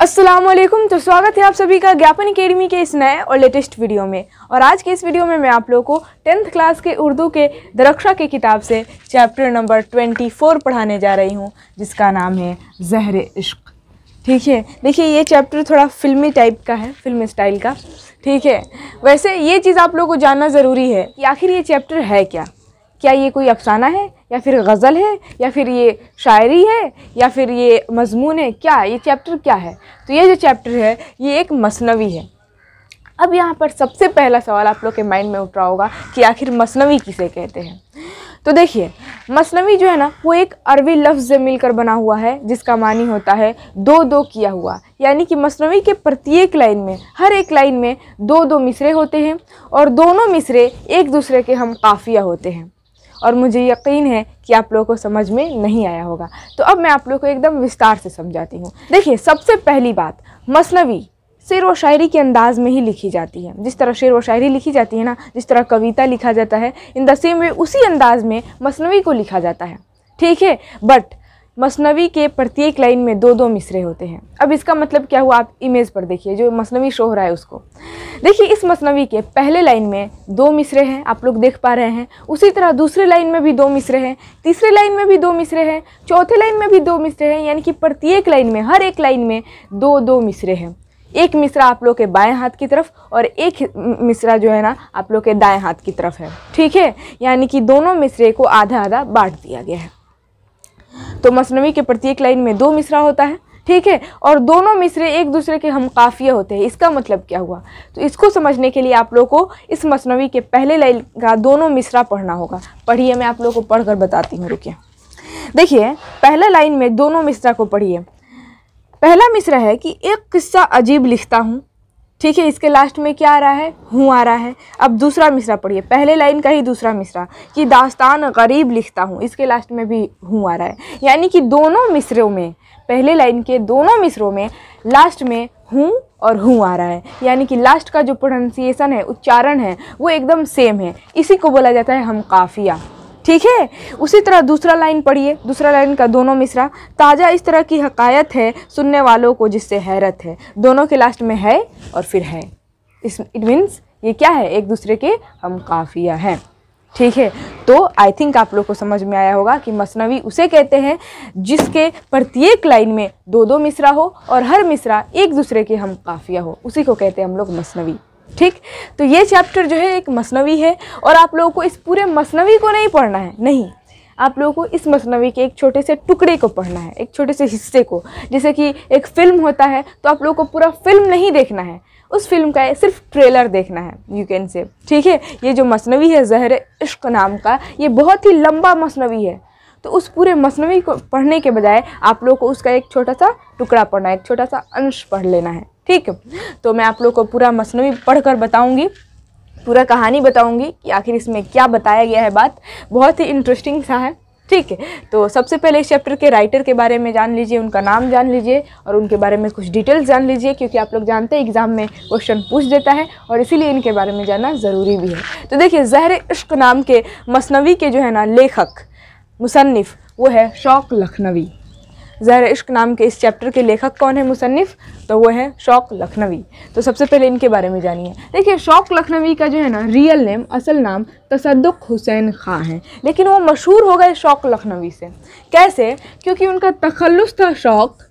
असलम तो स्वागत है आप सभी का ज्ञापन अकेडमी के इस नए और लेटेस्ट वीडियो में और आज के इस वीडियो में मैं आप लोगों को टेंथ क्लास के उर्दू के दरक्षा के किताब से चैप्टर नंबर ट्वेंटी फ़ोर पढ़ाने जा रही हूँ जिसका नाम है जहर इश्क ठीक है देखिए ये चैप्टर थोड़ा फिल्मी टाइप का है फिल्म स्टाइल का ठीक है वैसे ये चीज़ आप लोग को जानना ज़रूरी है कि आखिर ये चैप्टर है क्या क्या ये कोई अफसाना है या फिर गज़ल है या फिर ये शायरी है या फिर ये मजमून है क्या ये चैप्टर क्या है तो ये जो चैप्टर है ये एक मसनवी है अब यहाँ पर सबसे पहला सवाल आप लोग के माइंड में उठ रहा होगा कि आखिर मसनवी किसे कहते हैं तो देखिए मसनवी जो है ना वो एक अरबी लफ्ज़ से मिलकर बना हुआ है जिसका मानी होता है दो दो किया हुआ यानी कि मसनवी के प्रत्येक लाइन में हर एक लाइन में दो दो मिसरे होते हैं और दोनों मिसरे एक दूसरे के हम काफ़िया होते हैं और मुझे यकीन है कि आप लोगों को समझ में नहीं आया होगा तो अब मैं आप लोगों को एकदम विस्तार से समझाती हूँ देखिए सबसे पहली बात मसनवी शेर व शायरी के अंदाज में ही लिखी जाती है जिस तरह शेर व शायरी लिखी जाती है ना जिस तरह कविता लिखा जाता है इन द सेम वे उसी अंदाज में मसनवी को लिखा जाता है ठीक है बट मसनवी के प्रत्येक लाइन में दो दो मिसरे होते हैं अब इसका मतलब क्या हुआ आप इमेज पर देखिए जो मसनवी शो हो रहा है उसको देखिए इस मसनवी के पहले लाइन में दो मिसरे हैं आप लोग देख पा रहे हैं उसी तरह दूसरे लाइन में भी दो मिसरे हैं तीसरे लाइन में भी दो मिसरे हैं चौथे लाइन में भी दो मिसरे हैं यानी कि प्रत्येक लाइन में हर एक लाइन में दो दो मिसरे हैं एक मिसरा आप लोग के बाएं हाथ की तरफ और एक मिसरा जो है ना आप लोग के दाएं हाथ की तरफ है ठीक है यानी कि दोनों मिसरे को आधा आधा बांट दिया गया है तो मसनवी के प्रत्येक लाइन में दो मिसरा होता है ठीक है और दोनों मिसरे एक दूसरे के हम काफ़िया होते हैं इसका मतलब क्या हुआ तो इसको समझने के लिए आप लोगों को इस मसनवी के पहले लाइन का दोनों मिसरा पढ़ना होगा पढ़िए मैं आप लोग को पढ़ कर बताती हूँ रुकिए देखिए पहला लाइन में दोनों मिसरा को पढ़िए पहला मिसरा है कि एक किस्सा अजीब लिखता हूँ ठीक है इसके लास्ट में क्या आ रहा है हूँ आ रहा है अब दूसरा मिसरा पढ़िए पहले लाइन का ही दूसरा मिसरा कि दास्तान गरीब लिखता हूँ इसके लास्ट में भी हूँ आ रहा है यानी कि दोनों मिसरों में पहले लाइन के दोनों मिसरों में लास्ट में हूँ और हूँ आ रहा है यानी कि लास्ट का जो प्रोनाउंसिएशन है उच्चारण है वो एकदम सेम है इसी को बोला जाता है हम काफ़िया ठीक है उसी तरह दूसरा लाइन पढ़िए दूसरा लाइन का दोनों मिसरा ताज़ा इस तरह की हकायत है सुनने वालों को जिससे हैरत है दोनों के लास्ट में है और फिर है इस इट मीन्स ये क्या है एक दूसरे के हम काफिया हैं ठीक है तो आई थिंक आप लोग को समझ में आया होगा कि मसनवी उसे कहते हैं जिसके प्रत्येक लाइन में दो दो मिसरा हो और हर मिसरा एक दूसरे के हम काफिया हो उसी को कहते हैं हम लोग मसनवी ठीक तो ये चैप्टर जो है एक मसनवी है और आप लोगों को इस पूरे मसनवी को नहीं पढ़ना है नहीं आप लोगों को इस मसनवी के एक छोटे से टुकड़े को पढ़ना है एक छोटे से हिस्से को जैसे कि एक फ़िल्म होता है तो आप लोगों को पूरा फिल्म नहीं देखना है उस फिल्म का सिर्फ ट्रेलर देखना है यू कैन से ठीक है ये जो मसनवी है जहर इश्क नाम का ये बहुत ही लंबा मसनवी है तो उस पूरे मसनवी को पढ़ने के बजाय आप लोगों को उसका एक छोटा सा टुकड़ा पढ़ना है एक छोटा सा अंश पढ़ लेना है ठीक है तो मैं आप लोग को पूरा मसनवी पढ़कर बताऊँगी पूरा कहानी बताऊँगी कि आखिर इसमें क्या बताया गया है बात बहुत ही इंटरेस्टिंग सा है ठीक है तो सबसे पहले इस चैप्टर के राइटर के बारे में जान लीजिए उनका नाम जान लीजिए और उनके बारे में कुछ डिटेल्स जान लीजिए क्योंकि आप लोग जानते हैं एग्ज़ाम में क्वेश्चन पूछ देता है और इसीलिए इनके बारे में जानना ज़रूरी भी है तो देखिए जहर इश्क नाम के मसनवी के जो है ना लेखक मुसनफ़ वो है शौक लखनवी ज़हर इश्क नाम के इस चैप्टर के लेखक कौन है मुसनफ़ तो वो है शौक लखनवी तो सबसे पहले इनके बारे में जानिए देखिए शौक लखनवी का जो है ना रियल नेम असल नाम तसदुक हुसैन खां है लेकिन वो मशहूर हो गए शौक लखनवी से कैसे क्योंकि उनका तखलस था शौक़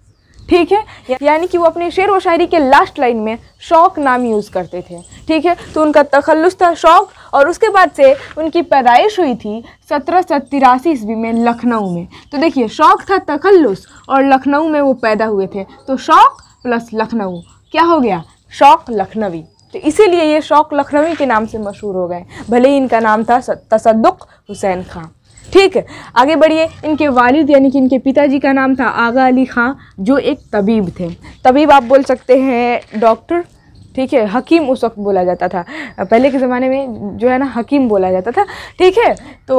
ठीक है यानी कि वो अपने शेर व शायरी के लास्ट लाइन में शौक नाम यूज़ करते थे ठीक है तो उनका तखलस था शौक और उसके बाद से उनकी पैदाइश हुई थी सत्रह सौ तिरासी ईस्वी में लखनऊ में तो देखिए शौक था तखलस और लखनऊ में वो पैदा हुए थे तो शौक प्लस लखनऊ क्या हो गया शौक लखनवी तो इसीलिए ये शौक लखनवी के नाम से मशहूर हो गए भले ही इनका नाम था तसदुक हुसैन खां ठीक है आगे बढ़िए इनके वालिद यानी कि इनके पिताजी का नाम था आगा अली खां जो एक तबीब थे तबीब आप बोल सकते हैं डॉक्टर ठीक है हकीम उस वक्त बोला जाता था पहले के ज़माने में जो है ना हकीम बोला जाता था ठीक है तो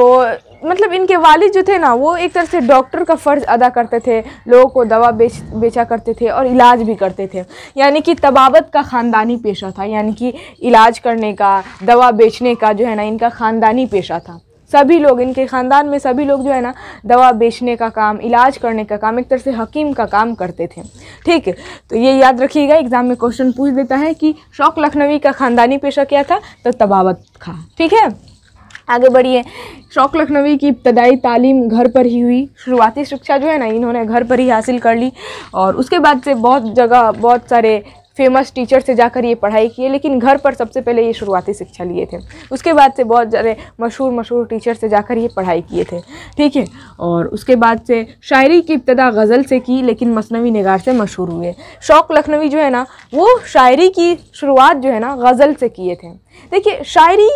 मतलब इनके वालिद जो थे ना वो एक तरह से डॉक्टर का फ़र्ज़ अदा करते थे लोगों को दवा बेच बेचा करते थे और इलाज भी करते थे यानी कि तबावत का ख़ानदानी पेशा था यानी कि इलाज करने का दवा बेचने का जो है ना इनका ख़ानदानी पेशा था सभी लोग इनके ख़ानदान में सभी लोग जो है ना दवा बेचने का काम इलाज करने का काम एक तरह से हकीम का काम करते थे ठीक है तो ये याद रखिएगा एग्ज़ाम में क्वेश्चन पूछ देता है कि शौक लखनवी का ख़ानदानी पेशा क्या था तो तबावत खा ठीक है आगे बढ़िए शौक लखनवी की इब्तदाई तालीम घर पर ही हुई शुरुआती शिक्षा जो है ना इन्होंने घर पर ही हासिल कर ली और उसके बाद से बहुत जगह बहुत सारे फेमस टीचर से जाकर ये पढ़ाई किए लेकिन घर पर सबसे पहले ये शुरुआती शिक्षा लिए थे उसके बाद से बहुत ज़्यादा मशहूर मशहूर टीचर से जाकर ये पढ़ाई किए थे ठीक है और उसके बाद से शायरी की इब्तदा गज़ल से की लेकिन मसनवी नगार से मशहूर हुए शौक़ लखनवी जो है ना वो शायरी की शुरुआत जो है ना गज़ल से किए थे देखिए शायरी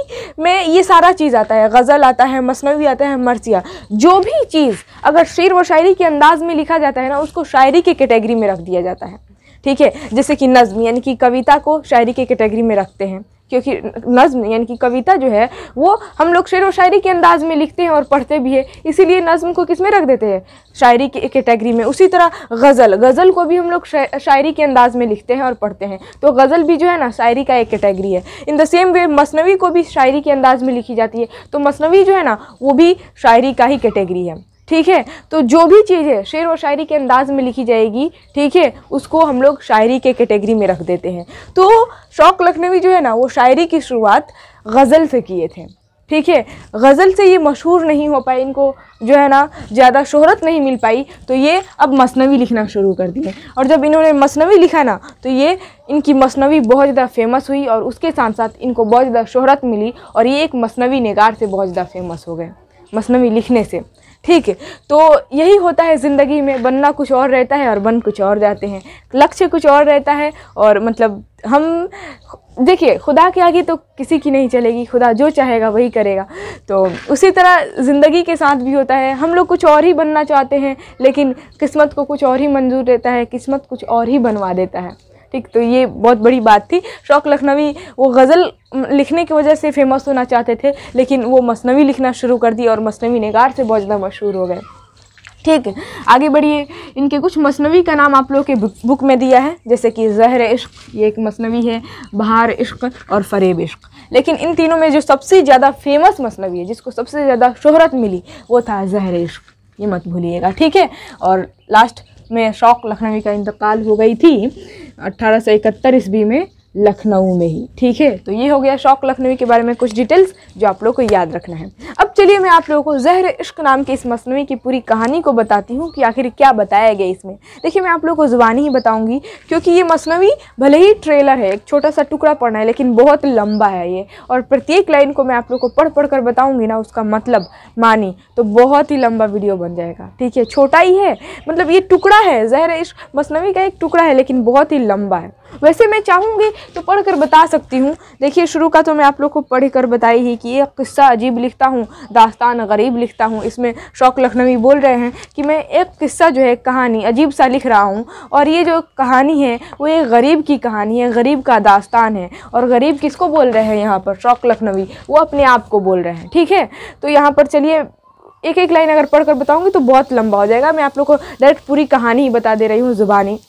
में ये सारा चीज़ आता है गज़ल आता है मसनवी आता है मरसिया जो भी चीज़ अगर शेर व शायरी के अंदाज़ में लिखा जाता है ना उसको शायरी के कैटेगरी में रख दिया जाता है ठीक है जैसे कि नज़म यानी कि कविता को शायरी के कैटेगरी में रखते हैं क्योंकि नज़म यानी कि कविता जो है वो हम लोग शेर व शायरी के अंदाज में लिखते हैं और पढ़ते भी है इसीलिए नज़म को किस में रख देते हैं शायरी की कैटेगरी में उसी तरह गज़ल गज़ल को भी हम लोग शायरी के अंदाज में लिखते हैं और पढ़ते हैं तो गज़ल भी जो है ना शायरी का एक कैटेगरी है इन द सेम वे मसनवी को भी शायरी के अंदाज में लिखी जाती है तो मसनवी जो है ना वो भी शायरी का ही कैटेगरी है ठीक है तो जो भी चीज़ें शेर व शायरी के अंदाज में लिखी जाएगी ठीक है उसको हम लोग शायरी के कैटेगरी में रख देते हैं तो शौक लखनवी जो है ना वो शायरी की शुरुआत गज़ल से किए थे ठीक है गज़ल से ये मशहूर नहीं हो पाई इनको जो है ना ज़्यादा शोहरत नहीं मिल पाई तो ये अब मसनवी लिखना शुरू कर दिए और जब इन्होंने मसनवी लिखा ना तो ये इनकी मसनवी बहुत ज़्यादा फेमस हुई और उसके साथ साथ इनको बहुत ज़्यादा शोहरत मिली और ये एक मसनवी नगार से बहुत ज़्यादा फेमस हो गए मसनवी लिखने से ठीक है तो यही होता है ज़िंदगी में बनना कुछ और रहता है और बन कुछ और जाते हैं लक्ष्य कुछ और रहता है और मतलब हम देखिए खुदा के आगे तो किसी की नहीं चलेगी खुदा जो चाहेगा वही करेगा तो उसी तरह ज़िंदगी के साथ भी होता है हम लोग कुछ और ही बनना चाहते हैं लेकिन किस्मत को कुछ और ही मंजूर रहता है किस्मत कुछ और ही बनवा देता है ठीक तो ये बहुत बड़ी बात थी शौक लखनवी वो गज़ल लिखने की वजह से फेमस होना चाहते थे लेकिन वो मसनवी लिखना शुरू कर दी और मसनवी निगार से बहुत ज़्यादा मशहूर हो गए ठीक है आगे बढ़िए इनके कुछ मसनवी का नाम आप लोगों के बुक में दिया है जैसे कि जहर इश्क ये एक मसनवी है बहार इश्क और फरेब इश्क लेकिन इन तीनों में जो सबसे ज़्यादा फेमस मसनवी है जिसको सबसे ज़्यादा शोहरत मिली वो था जहर इश्क ये मत भूलिएगा ठीक है और लास्ट में शौक लखनवी का इंतकाल हो गई थी अट्ठारह सौ इकहत्तर ईस्वी में लखनऊ में ही ठीक है तो ये हो गया शौक लखनवी के बारे में कुछ डिटेल्स जो आप लोग को याद रखना है अब चलिए मैं आप लोगों को जहर इश्क नाम के इस मसनवी की पूरी कहानी को बताती हूँ कि आखिर क्या बताया गया इसमें देखिए मैं आप लोगों को ज़ुबानी ही बताऊँगी क्योंकि ये मसनवी भले ही ट्रेलर है एक छोटा सा टुकड़ा पढ़ना है लेकिन बहुत लंबा है ये और प्रत्येक लाइन को मैं आप लोग को पढ़ पढ़ कर बताऊँगी ना उसका मतलब मानी तो बहुत ही लंबा वीडियो बन जाएगा ठीक है छोटा ही है मतलब ये टुकड़ा है जहर इश्क मसनवी का एक टुकड़ा है लेकिन बहुत ही लंबा है वैसे मैं चाहूँगी तो पढ़ कर बता सकती हूँ देखिए शुरू का तो मैं आप लोग को पढ़ कर बताई ही कि एक किस्सा अजीब लिखता हूँ दास्तान गरीब लिखता हूँ इसमें शौक लखनवी बोल रहे हैं कि मैं एक किस्सा जो है कहानी अजीब सा लिख रहा हूँ और ये जो कहानी है वो एक गरीब की कहानी है गरीब का दास्तान है और गरीब किसको बोल रहे हैं यहाँ पर शौक लखनवी वो अपने आप को बोल रहे हैं ठीक है तो यहाँ पर चलिए एक एक लाइन अगर पढ़कर बताऊँगी तो बहुत लंबा हो जाएगा मैं आप लोग को डायरेक्ट पूरी कहानी ही बता दे रही हूँ ज़ुबानी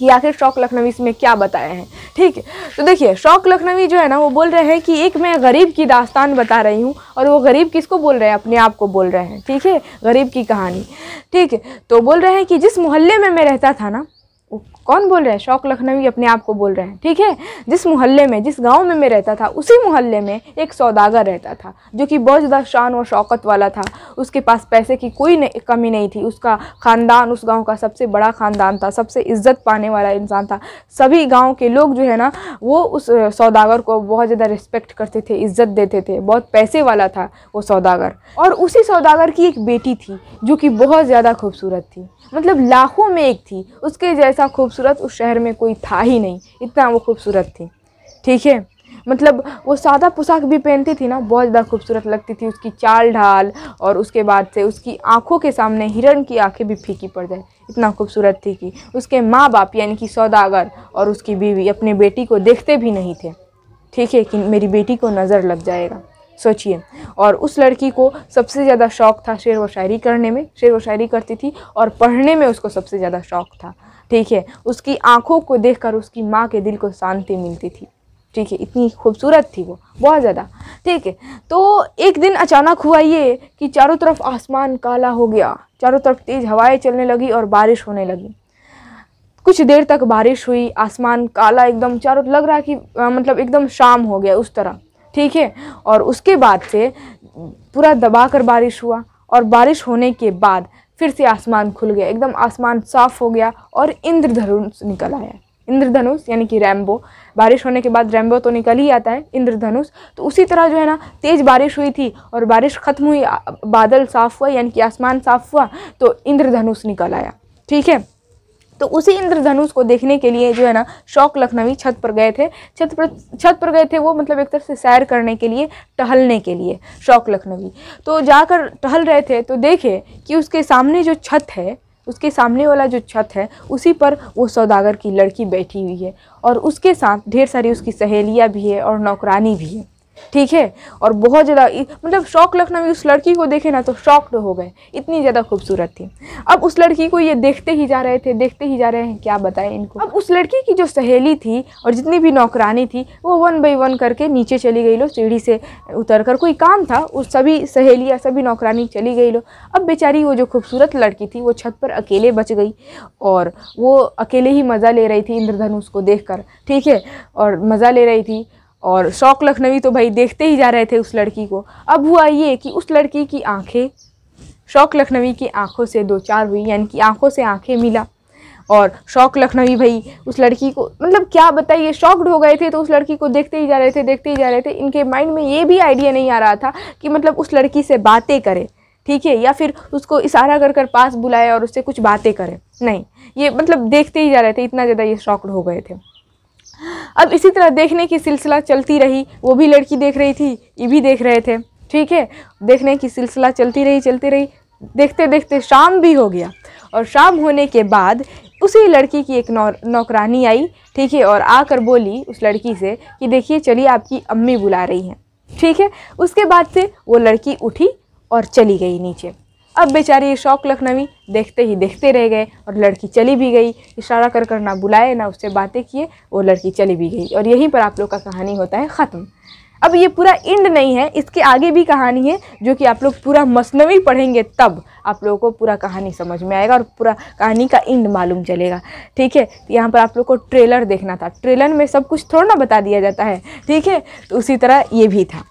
कि आखिर शौक लखनवी इसमें क्या बताए हैं ठीक है तो देखिए शौक लखनवी जो है ना वो बोल रहे हैं कि एक मैं गरीब की दास्तान बता रही हूँ और वो गरीब किसको बोल रहे हैं अपने आप को बोल रहे हैं ठीक है गरीब की कहानी ठीक है तो बोल रहे हैं कि जिस मोहल्ले में मैं रहता था ना कौन बोल रहे हैं शौक लखनवी अपने आप को बोल रहे हैं ठीक है जिस मोहल्ले में जिस गांव में मैं रहता था उसी मोहल्ले में एक सौदागर रहता था जो कि बहुत ज़्यादा शान और शौकत वाला था उसके पास पैसे की कोई नहीं, कमी नहीं थी उसका ख़ानदान उस गांव का सबसे बड़ा ख़ानदान था सबसे इज्जत पाने वाला इंसान था सभी गाँव के लोग जो है ना वो उस सौदागर को बहुत ज़्यादा रिस्पेक्ट करते थे इज्जत देते थे बहुत पैसे वाला था वो सौदागर और उसी सौदागर की एक बेटी थी जो कि बहुत ज़्यादा खूबसूरत थी मतलब लाखों में एक थी उसके जैसा खूब खूबसूरत उस शहर में कोई था ही नहीं इतना वो खूबसूरत थी ठीक है मतलब वो सादा पोशाक भी पहनती थी ना बहुत ज़्यादा खूबसूरत लगती थी उसकी चाल ढाल और उसके बाद से उसकी आंखों के सामने हिरण की आंखें भी फीकी पड़ जाए इतना खूबसूरत थी कि उसके माँ बाप यानी कि सौदागर और उसकी बीवी अपने बेटी को देखते भी नहीं थे ठीक है कि मेरी बेटी को नज़र लग जाएगा सोचिए और उस लड़की को सबसे ज़्यादा शौक़ था शेर व शायरी करने में शेर व शायरी करती थी और पढ़ने में उसको सबसे ज़्यादा शौक़ था ठीक है उसकी आंखों को देखकर उसकी माँ के दिल को शांति मिलती थी ठीक है इतनी खूबसूरत थी वो बहुत ज़्यादा ठीक है तो एक दिन अचानक हुआ ये कि चारों तरफ आसमान काला हो गया चारों तरफ तेज़ हवाएं चलने लगी और बारिश होने लगी कुछ देर तक बारिश हुई आसमान काला एकदम चारों लग रहा कि मतलब एकदम शाम हो गया उस तरह ठीक है और उसके बाद से पूरा दबा कर बारिश हुआ और बारिश होने के बाद फिर से आसमान खुल गया एकदम आसमान साफ हो गया और इंद्रधनुष निकल आया इंद्रधनुष यानी कि रैम्बो बारिश होने के बाद रैम्बो तो निकल ही आता है इंद्रधनुष तो उसी तरह जो है ना तेज़ बारिश हुई थी और बारिश ख़त्म हुई बादल साफ़ हुआ यानी कि आसमान साफ़ हुआ तो इंद्रधनुष निकल आया ठीक है तो उसी इंद्रधनुष को देखने के लिए जो है ना शौक लखनवी छत पर गए थे छत पर छत पर गए थे वो मतलब एक तरह से सैर करने के लिए टहलने के लिए शौक लखनवी तो जाकर टहल रहे थे तो देखे कि उसके सामने जो छत है उसके सामने वाला जो छत है उसी पर वो सौदागर की लड़की बैठी हुई है और उसके साथ ढेर सारी उसकी सहेलियाँ भी है और नौकरानी भी है ठीक है और बहुत ज़्यादा मतलब शौक लखनऊ उस लड़की को देखे ना तो शॉक्ड हो गए इतनी ज़्यादा खूबसूरत थी अब उस लड़की को ये देखते ही जा रहे थे देखते ही जा रहे हैं क्या बताएं इनको अब उस लड़की की जो सहेली थी और जितनी भी नौकरानी थी वो वन बाई वन करके नीचे चली गई लो सीढ़ी से उतर कर कोई काम था उस सभी सहेलियाँ सभी नौकरानी चली गई लो अब बेचारी वो जो खूबसूरत लड़की थी वो छत पर अकेले बच गई और वो अकेले ही मज़ा ले रही थी इंद्रधनुष को देख कर ठीक है और मज़ा ले रही थी और शौक लखनवी तो भाई देखते ही जा रहे थे उस लड़की को अब हुआ ये कि उस लड़की की आंखें शौक लखनवी की आंखों से दो चार हुई यानी कि आंखों से आंखें मिला और शौक लखनवी भाई उस लड़की को मतलब क्या बताइए शॉक्ड हो गए थे तो उस लड़की को देखते ही जा रहे थे देखते ही जा रहे थे इनके माइंड में ये भी आइडिया नहीं आ रहा था कि मतलब उस लड़की से बातें करें ठीक है या फिर उसको इशारा कर कर पास बुलाए और उससे कुछ बातें करें नहीं ये मतलब देखते ही जा रहे थे इतना ज़्यादा ये शॉक्ड हो गए थे अब इसी तरह देखने की सिलसिला चलती रही वो भी लड़की देख रही थी ये भी देख रहे थे ठीक है देखने की सिलसिला चलती रही चलती रही देखते देखते शाम भी हो गया और शाम होने के बाद उसी लड़की की एक नौ, नौकरानी आई ठीक है और आकर बोली उस लड़की से कि देखिए चलिए आपकी अम्मी बुला रही हैं ठीक है उसके बाद से वो लड़की उठी और चली गई नीचे अब बेचारी ये शौक लखनवी देखते ही देखते रह गए और लड़की चली भी गई इशारा कर कर ना बुलाए ना उससे बातें किए वो लड़की चली भी गई और यहीं पर आप लोग का कहानी होता है ख़त्म अब ये पूरा इंड नहीं है इसके आगे भी कहानी है जो कि आप लोग पूरा मसनवी पढ़ेंगे तब आप लोगों को पूरा कहानी समझ में आएगा और पूरा कहानी का इंड मालूम चलेगा ठीक है तो यहाँ पर आप लोग को ट्रेलर देखना था ट्रेलर में सब कुछ थोड़ा ना बता दिया जाता है ठीक है तो उसी तरह ये भी था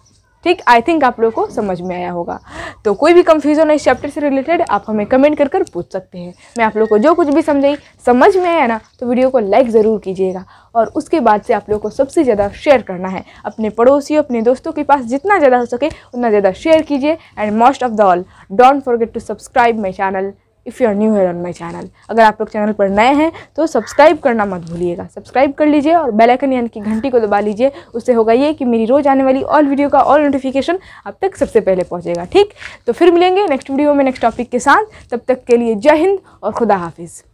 ठीक आई थिंक आप लोगों को समझ में आया होगा तो कोई भी है इस चैप्टर से रिलेटेड आप हमें कमेंट कर कर पूछ सकते हैं मैं आप लोग को जो कुछ भी समझाई समझ में आया ना तो वीडियो को लाइक ज़रूर कीजिएगा और उसके बाद से आप लोगों को सबसे ज़्यादा शेयर करना है अपने पड़ोसियों अपने दोस्तों के पास जितना ज़्यादा हो सके उतना ज़्यादा शेयर कीजिए and most of the all don't forget to subscribe my channel if you are new here on my channel अगर आप लोग चैनल पर नए हैं तो सब्सक्राइब करना मत भूलिएगा सब्सक्राइब कर लीजिए और बेल आइकन यानी कि घंटी को दबा लीजिए उससे होगा ये कि मेरी रोज़ आने वाली ऑल वीडियो का ऑल नोटिफिकेशन आप तक सबसे पहले पहुँचेगा ठीक तो फिर मिलेंगे नेक्स्ट वीडियो में नेक्स्ट टॉपिक के साथ तब तक के लिए जय हिंद और खुदा हाफिज़